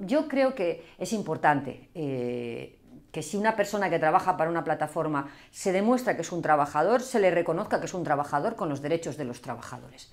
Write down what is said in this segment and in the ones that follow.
Yo creo que es importante eh, que si una persona que trabaja para una plataforma se demuestra que es un trabajador, se le reconozca que es un trabajador con los derechos de los trabajadores.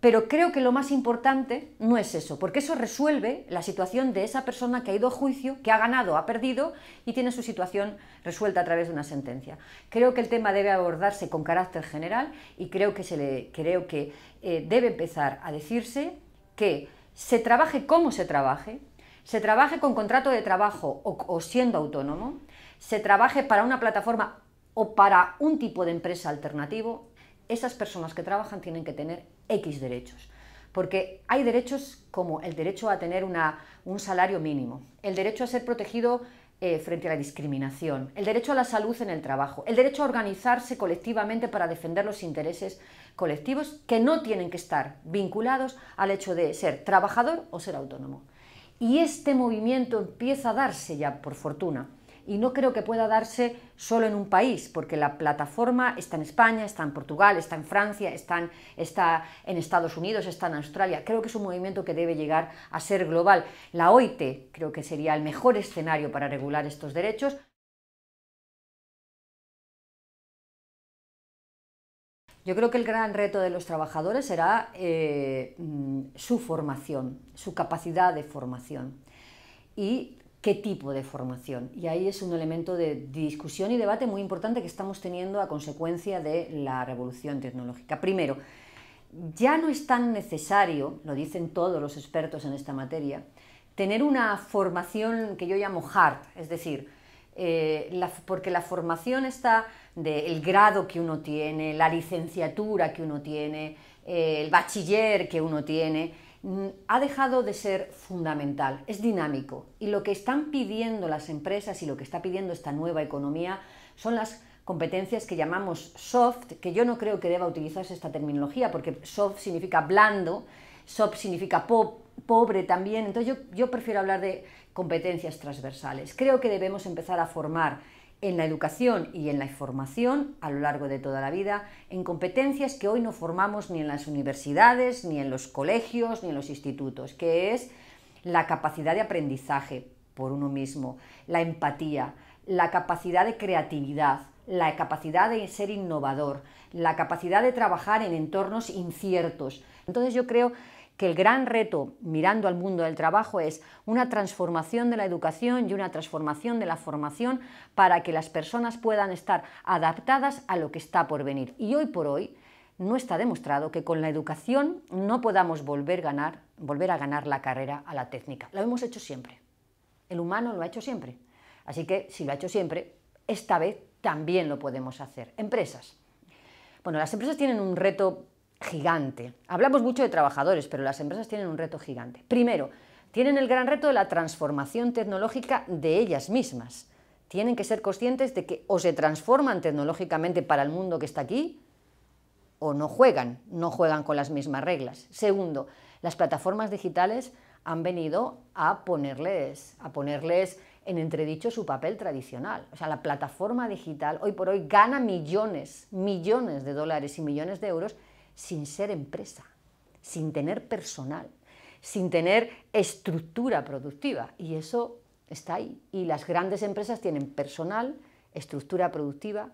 Pero creo que lo más importante no es eso, porque eso resuelve la situación de esa persona que ha ido a juicio, que ha ganado, ha perdido y tiene su situación resuelta a través de una sentencia. Creo que el tema debe abordarse con carácter general y creo que, se le, creo que eh, debe empezar a decirse que se trabaje como se trabaje, se trabaje con contrato de trabajo o, siendo autónomo, se trabaje para una plataforma o para un tipo de empresa alternativo, esas personas que trabajan tienen que tener X derechos. Porque hay derechos como el derecho a tener un salario mínimo, el derecho a ser protegido eh, frente a la discriminación, el derecho a la salud en el trabajo, el derecho a organizarse colectivamente para defender los intereses colectivos que no tienen que estar vinculados al hecho de ser trabajador o ser autónomo. Y este movimiento empieza a darse ya, por fortuna, y no creo que pueda darse solo en un país, porque la plataforma está en España, está en Portugal, está en Francia, está en, Estados Unidos, está en Australia. Creo que es un movimiento que debe llegar a ser global. La OIT creo que sería el mejor escenario para regular estos derechos. Yo creo que el gran reto de los trabajadores será eh, mm, su formación, su capacidad de formación. Y qué tipo de formación. Y ahí es un elemento de discusión y debate muy importante que estamos teniendo a consecuencia de la revolución tecnológica. Primero, ya no es tan necesario, lo dicen todos los expertos en esta materia, tener una formación que yo llamo hard, es decir, eh, porque la formación está del grado que uno tiene, la licenciatura que uno tiene, eh, el bachiller que uno tiene, Mm, ha dejado de ser fundamental, es dinámico. Y lo que están pidiendo las empresas y lo que está pidiendo esta nueva economía son las competencias que llamamos soft, que yo no creo que deba utilizarse esta terminología, porque soft significa blando, soft significa pobre también, entonces yo prefiero hablar de competencias transversales. Creo que debemos empezar a formar en la educación y en la formación a lo largo de toda la vida, en competencias que hoy no formamos ni en las universidades, ni en los colegios, ni en los institutos, que es la capacidad de aprendizaje por uno mismo, la empatía, la capacidad de creatividad, la capacidad de ser innovador, la capacidad de trabajar en entornos inciertos. Entonces yo creo que el gran reto mirando al mundo del trabajo es una transformación de la educación y una transformación de la formación para que las personas puedan estar adaptadas a lo que está por venir. Y hoy por hoy no está demostrado que con la educación no podamos volver, ganar, volver a ganar la carrera a la técnica. Lo hemos hecho siempre. El humano lo ha hecho siempre. Así que si lo ha hecho siempre, esta vez también lo podemos hacer. Empresas. Bueno, las empresas tienen un reto gigante. Hablamos mucho de trabajadores, pero las empresas tienen un reto gigante. Primero, tienen el gran reto de la transformación tecnológica de ellas mismas. Tienen que ser conscientes de que o se transforman tecnológicamente para el mundo que está aquí, o no juegan, no juegan con las mismas reglas. Segundo, las plataformas digitales han venido a ponerles, a ponerles en entredicho su papel tradicional. O sea, la plataforma digital hoy por hoy gana millones, millones de dólares y millones de euros sin ser empresa, sin tener personal, sin tener estructura productiva. Y eso está ahí. Y las grandes empresas tienen personal, estructura productiva,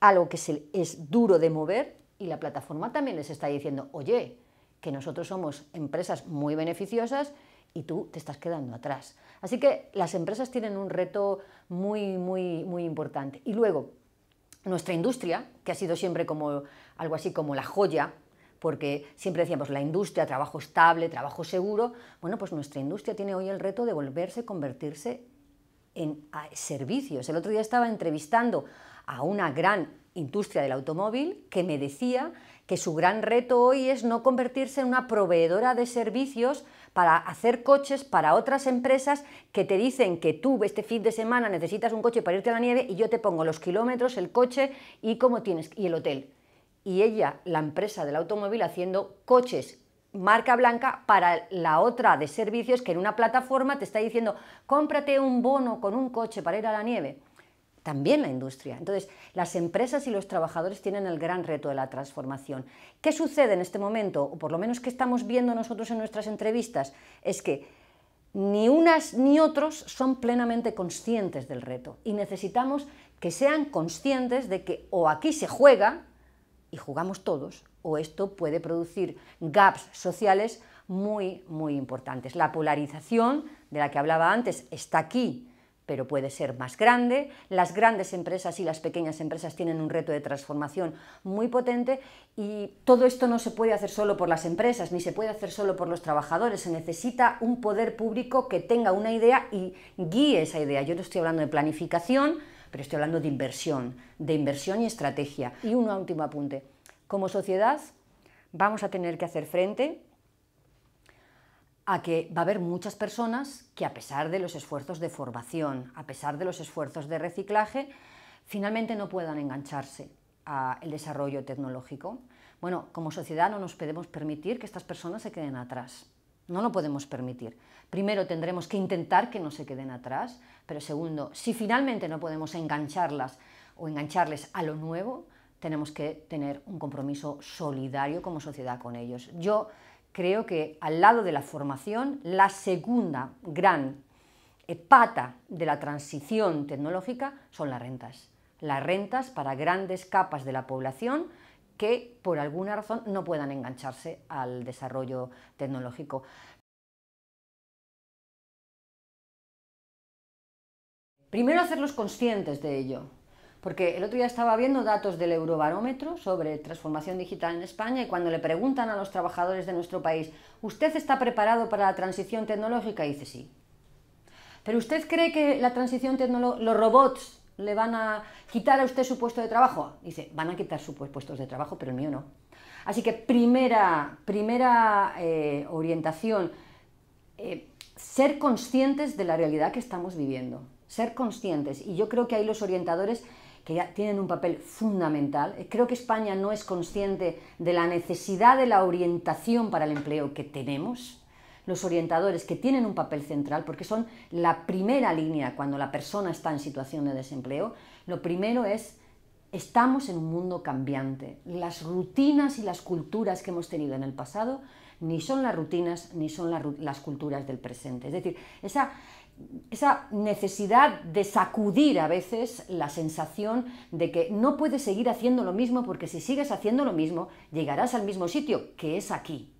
algo que es duro de mover y la plataforma también les está diciendo, oye, que nosotros somos empresas muy beneficiosas y tú te estás quedando atrás. Así que las empresas tienen un reto muy, muy, muy importante. Y luego, nuestra industria, que ha sido siempre como algo así como la joya porque siempre decíamos la industria, trabajo estable, trabajo seguro. Bueno, pues nuestra industria tiene hoy el reto de volverse, convertirse en servicios. El otro día estaba entrevistando a una gran industria del automóvil que me decía que su gran reto hoy es no convertirse en una proveedora de servicios para hacer coches para otras empresas que te dicen que tú este fin de semana necesitas un coche para irte a la nieve y yo te pongo los kilómetros, el coche y cómo tienes y el hotel y ella, la empresa del automóvil, haciendo coches marca blanca para la otra de servicios que en una plataforma te está diciendo cómprate un bono con un coche para ir a la nieve. También la industria. Entonces, las empresas y los trabajadores tienen el gran reto de la transformación. ¿Qué sucede en este momento? O por lo menos que estamos viendo nosotros en nuestras entrevistas, es que ni unas ni otros son plenamente conscientes del reto y necesitamos que sean conscientes de que o aquí se juega y jugamos todos, o esto puede producir gaps sociales muy, muy importantes. La polarización de la que hablaba antes está aquí, pero puede ser más grande. Las grandes empresas y las pequeñas empresas tienen un reto de transformación muy potente y todo esto no se puede hacer solo por las empresas, ni se puede hacer solo por los trabajadores. Se necesita un poder público que tenga una idea y guíe esa idea. Yo no estoy hablando de planificación, pero estoy hablando de inversión, de inversión y estrategia. Y un último apunte. Como sociedad vamos a tener que hacer frente a que va a haber muchas personas que a pesar de los esfuerzos de formación, a pesar de los esfuerzos de reciclaje, finalmente no puedan engancharse al desarrollo tecnológico. Bueno, como sociedad no nos podemos permitir que estas personas se queden atrás. No lo podemos permitir primero tendremos que intentar que no se queden atrás, pero segundo, si finalmente no podemos engancharlas o engancharles a lo nuevo, tenemos que tener un compromiso solidario como sociedad con ellos. Yo creo que al lado de la formación, la segunda gran pata de la transición tecnológica son las rentas. Las rentas para grandes capas de la población que por alguna razón no puedan engancharse al desarrollo tecnológico. Primero hacerlos conscientes de ello, porque el otro día estaba viendo datos del Eurobarómetro sobre transformación digital en España y cuando le preguntan a los trabajadores de nuestro país, ¿usted está preparado para la transición tecnológica? Y dice sí. ¿Pero usted cree que la transición los robots le van a quitar a usted su puesto de trabajo? Y dice, van a quitar sus puestos de trabajo, pero el mío no. Así que primera, primera eh, orientación, eh, ser conscientes de la realidad que estamos viviendo ser conscientes. Y yo creo que hay los orientadores que ya tienen un papel fundamental. Eh, creo que España no es consciente de la necesidad de la orientación para el empleo que tenemos. Los orientadores que tienen un papel central, porque son la primera línea cuando la persona está en situación de desempleo, lo primero es Estamos en un mundo cambiante. Las rutinas y las culturas que hemos tenido en el pasado ni son las rutinas ni son las, las culturas del presente. Es decir, esa esa necesidad de sacudir a veces la sensación de que no puedes seguir haciendo lo mismo porque si sigues haciendo lo mismo llegarás al mismo sitio, que es aquí.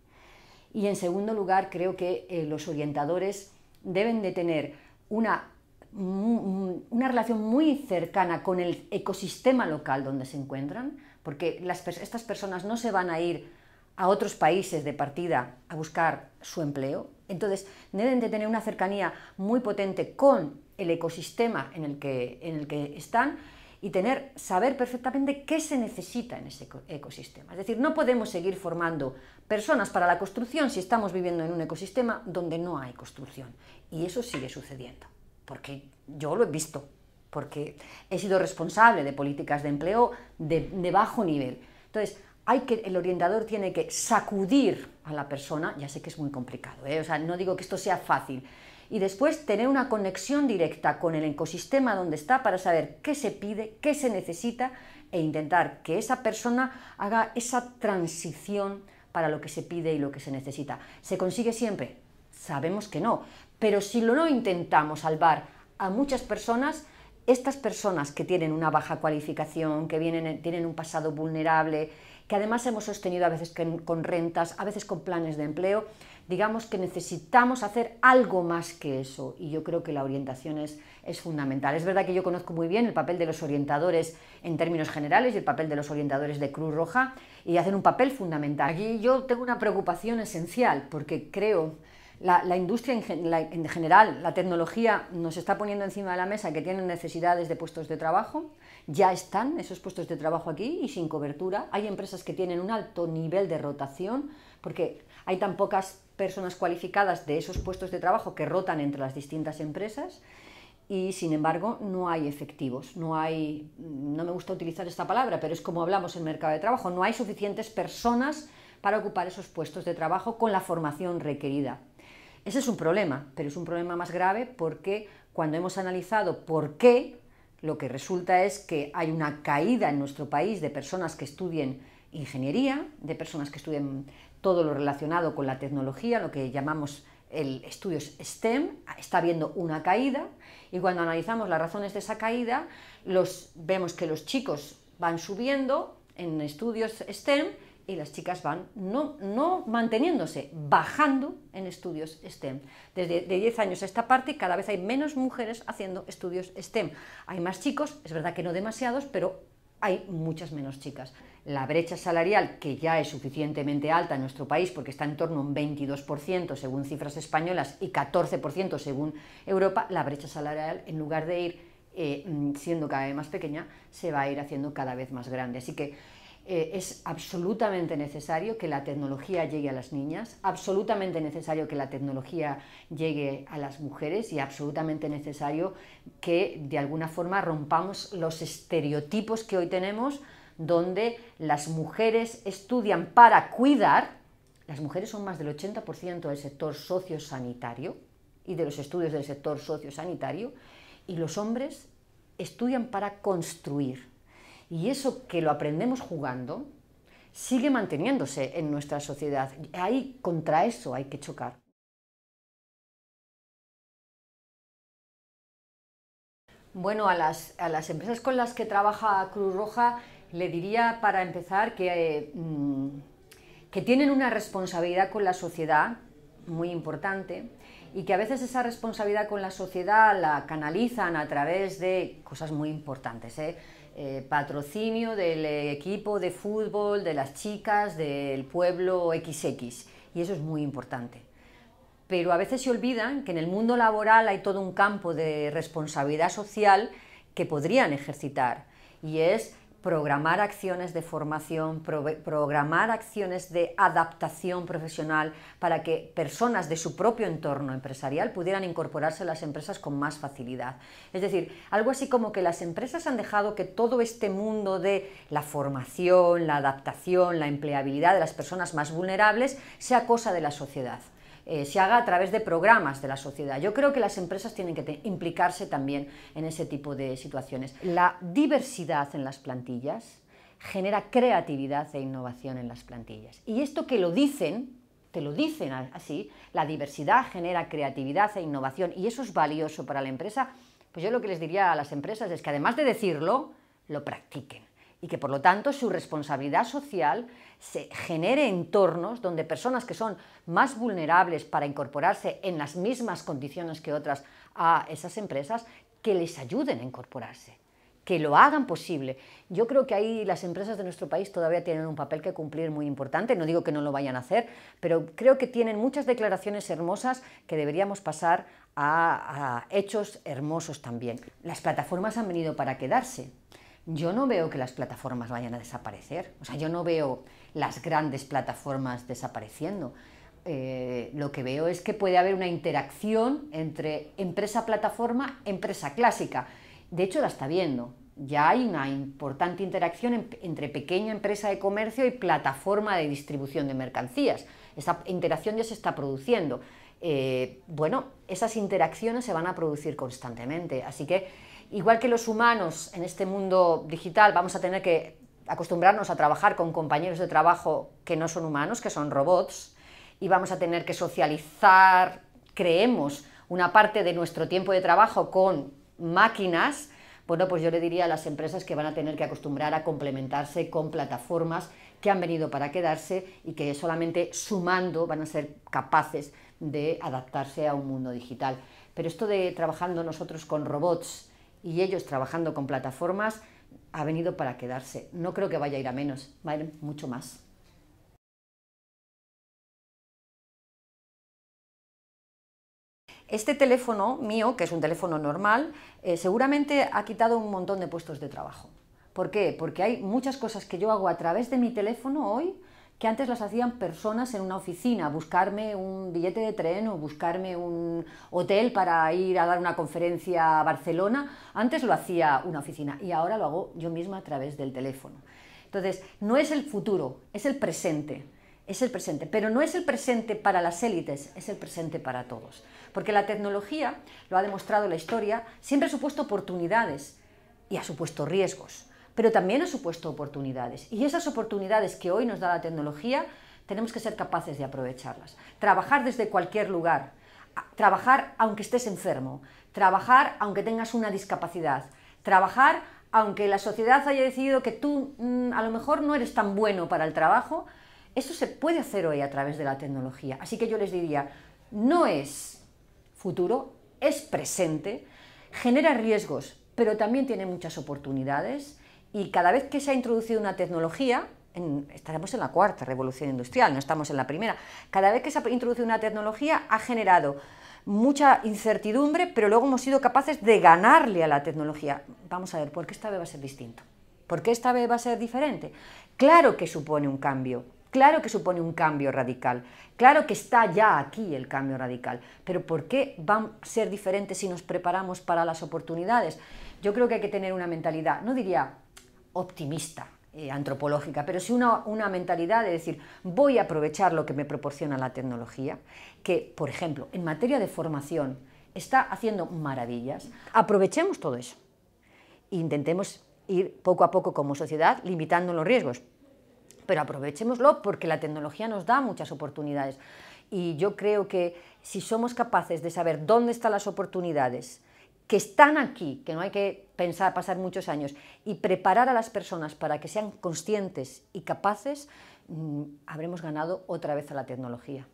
Y en segundo lugar, creo que eh, los orientadores deben de tener una, relación muy cercana con el ecosistema local donde se encuentran, porque estas personas no se van a ir a otros países de partida a buscar su empleo, entonces, deben de tener una cercanía muy potente con el ecosistema en el que, en el que están y tener, saber perfectamente qué se necesita en ese ecosistema. Es decir, no podemos seguir formando personas para la construcción si estamos viviendo en un ecosistema donde no hay construcción. Y eso sigue sucediendo, porque yo lo he visto, porque he sido responsable de políticas de empleo de, bajo nivel. Entonces, que, el orientador tiene que sacudir a la persona, ya sé que es muy complicado, ¿eh? no digo que esto sea fácil, y después tener una conexión directa con el ecosistema donde está para saber qué se pide, qué se necesita e intentar que esa persona haga esa transición para lo que se pide y lo que se necesita. ¿Se consigue siempre? Sabemos que no, pero si lo no intentamos salvar a muchas personas, estas personas que tienen una baja cualificación, que tienen un pasado vulnerable, que además hemos sostenido a veces con rentas, a veces con planes de empleo, digamos que necesitamos hacer algo más que eso y yo creo que la orientación es, fundamental. Es verdad que yo conozco muy bien el papel de los orientadores en términos generales y el papel de los orientadores de Cruz Roja y hacen un papel fundamental. Aquí yo tengo una preocupación esencial porque creo la, industria en, general, la tecnología nos está poniendo encima de la mesa que tienen necesidades de puestos de trabajo, ya están esos puestos de trabajo aquí y sin cobertura. Hay empresas que tienen un alto nivel de rotación porque hay tan pocas personas cualificadas de esos puestos de trabajo que rotan entre las distintas empresas y sin embargo no hay efectivos, no hay, no me gusta utilizar esta palabra, pero es como hablamos en el mercado de trabajo, no hay suficientes personas para ocupar esos puestos de trabajo con la formación requerida. Ese es un problema, pero es un problema más grave porque cuando hemos analizado por qué, lo que resulta es que hay una caída en nuestro país de personas que estudien ingeniería, de personas que estudien todo lo relacionado con la tecnología, lo que llamamos el estudios STEM, está habiendo una caída y cuando analizamos las razones de esa caída, los, vemos que los chicos van subiendo en estudios STEM y las chicas van no, no manteniéndose, bajando en estudios STEM. Desde 10 años a esta parte cada vez hay menos mujeres haciendo estudios STEM. Hay más chicos, es verdad que no demasiados, pero hay muchas menos chicas. La brecha salarial, que ya es suficientemente alta en nuestro país, porque está en torno a un 22% según cifras españolas y 14% según Europa, la brecha salarial, en lugar de ir eh, mm, siendo cada vez más pequeña, se va a ir haciendo cada vez más grande. Así que eh, es absolutamente necesario que la tecnología llegue a las niñas, absolutamente necesario que la tecnología llegue a las mujeres y absolutamente necesario que de alguna forma rompamos los estereotipos que hoy tenemos donde las mujeres estudian para cuidar, las mujeres son más del 80% del sector sociosanitario y de los estudios del sector sociosanitario, y los hombres estudian para construir. Y eso que lo aprendemos jugando sigue manteniéndose en nuestra sociedad. Ahí contra eso hay que chocar. Bueno, a las, empresas con las que trabaja Cruz Roja le diría para empezar que, mm, que tienen una responsabilidad con la sociedad muy importante y que a veces esa responsabilidad con la sociedad la canalizan a través de cosas muy importantes. ¿eh? Eh, patrocinio del equipo de fútbol, de las chicas, del pueblo XX. Y eso es muy importante. Pero a veces se olvidan que en el mundo laboral hay todo un campo de responsabilidad social que podrían ejercitar. Y es programar acciones de formación, programar acciones de adaptación profesional para que personas de su propio entorno empresarial pudieran incorporarse a las empresas con más facilidad. Es decir, algo así como que las empresas han dejado que todo este mundo de la formación, la adaptación, la empleabilidad de las personas más vulnerables sea cosa de la sociedad. Eh, se haga a través de programas de la sociedad. Yo creo que las empresas tienen que implicarse también en ese tipo de situaciones. La diversidad en las plantillas genera creatividad e innovación en las plantillas. Y esto que lo dicen, te lo dicen así, la diversidad genera creatividad e innovación y eso es valioso para la empresa, pues yo lo que les diría a las empresas es que además de decirlo, lo practiquen y que por lo tanto su responsabilidad social se genere entornos donde personas que son más vulnerables para incorporarse en las mismas condiciones que otras a esas empresas, que les ayuden a incorporarse, que lo hagan posible. Yo creo que ahí las empresas de nuestro país todavía tienen un papel que cumplir muy importante, no digo que no lo vayan a hacer, pero creo que tienen muchas declaraciones hermosas que deberíamos pasar a hechos hermosos también. Las plataformas han venido para quedarse, yo no veo que las plataformas vayan a desaparecer. O sea, yo no veo las grandes plataformas desapareciendo. Eh, lo que veo es que puede haber una interacción entre empresa-plataforma, empresa clásica. De hecho, la está viendo. Ya hay una importante interacción entre pequeña empresa de comercio y plataforma de distribución de mercancías. Esa interacción ya se está produciendo. Eh, bueno, esas interacciones se van a producir constantemente. Así que igual que los humanos en este mundo digital vamos a tener que acostumbrarnos a trabajar con compañeros de trabajo que no son humanos, que son robots, y vamos a tener que socializar, creemos, una parte de nuestro tiempo de trabajo con máquinas, bueno, pues yo le diría a las empresas que van a tener que acostumbrar a complementarse con plataformas que han venido para quedarse y que solamente sumando van a ser capaces de adaptarse a un mundo digital. Pero esto de trabajando nosotros con robots y ellos trabajando con plataformas ha venido para quedarse. No creo que vaya a ir a menos, va a ir mucho más. Este teléfono mío, que es un teléfono normal, eh, seguramente ha quitado un montón de puestos de trabajo. ¿Por qué? Porque hay muchas cosas que yo hago a través de mi teléfono hoy que antes las hacían personas en una oficina, buscarme un billete de tren o buscarme un hotel para ir a dar una conferencia a Barcelona, antes lo hacía una oficina y ahora lo hago yo misma a través del teléfono. Entonces, no es el futuro, es el presente. Es el presente, pero no es el presente para las élites, es el presente para todos. Porque la tecnología, lo ha demostrado la historia, siempre ha supuesto oportunidades y ha supuesto riesgos pero también ha supuesto oportunidades. Y esas oportunidades que hoy nos da la tecnología, tenemos que ser capaces de aprovecharlas. Trabajar desde cualquier lugar, trabajar aunque estés enfermo, trabajar aunque tengas una discapacidad, trabajar aunque la sociedad haya decidido que tú mm, a lo mejor no eres tan bueno para el trabajo, eso se puede hacer hoy a través de la tecnología. Así que yo les diría, no es futuro, es presente, genera riesgos, pero también tiene muchas oportunidades y cada vez que se ha introducido una tecnología, estaremos en la cuarta revolución industrial, no estamos en la primera, cada vez que se ha introducido una tecnología ha generado mucha incertidumbre, pero luego hemos sido capaces de ganarle a la tecnología. Vamos a ver, ¿por qué esta vez va a ser distinto? ¿Por qué esta vez va a ser diferente? Claro que supone un cambio, claro que supone un cambio radical, claro que está ya aquí el cambio radical, pero ¿por qué va a ser diferentes si nos preparamos para las oportunidades? Yo creo que hay que tener una mentalidad, no diría optimista, eh, antropológica, pero si una, mentalidad de decir, voy a aprovechar lo que me proporciona la tecnología, que, por ejemplo, en materia de formación está haciendo maravillas. Aprovechemos todo eso. intentemos ir poco a poco como sociedad limitando los riesgos, pero aprovechémoslo porque la tecnología nos da muchas oportunidades. Y yo creo que si somos capaces de saber dónde están las oportunidades, que están aquí, que no hay que pensar pasar muchos años, y preparar a las personas para que sean conscientes y capaces, mm, habremos ganado otra vez a la tecnología.